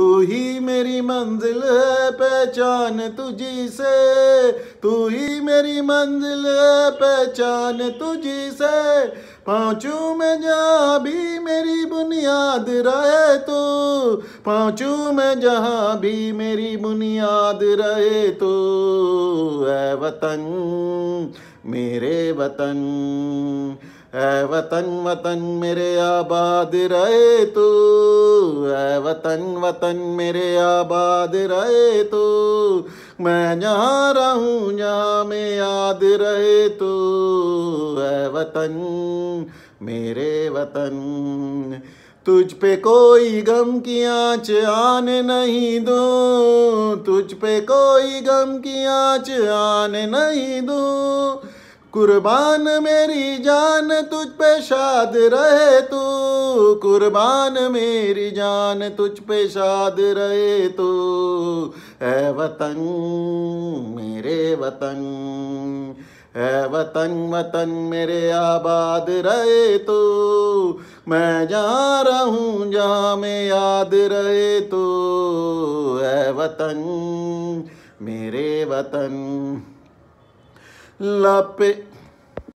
तू ही मेरी मंजिल है पहचान तुझी से तू ही मेरी मंजिल है पहचान तुझी से पहुँचूँ मैं जहाँ भी मेरी बुनियाद रहे तो पहुँचूँ मैं जहाँ भी मेरी बुनियाद रहे तो है वतन मेरे वतन है वतन वतन मेरे आबाद रहे तो है वतन वतन मेरे आबाद रहे तो मैं जहाँ रहूँ जहाँ में याद रहे तो है वतन मेरे वतन तुझ पे कोई गम की आँच आने नहीं दो तुझ पे कोई गम की आँच आने नहीं दो कुर्बान मेरी जान तुझ पे शाद रहे तू कुर्बान मेरी जान तुझ पे शाद रहे तू है वतन मेरे वतन है वतन वतन मेरे आबाद रहे तो मैं जा रहा हूँ जहाँ मैं याद रहे तो है वतन मेरे वतन la p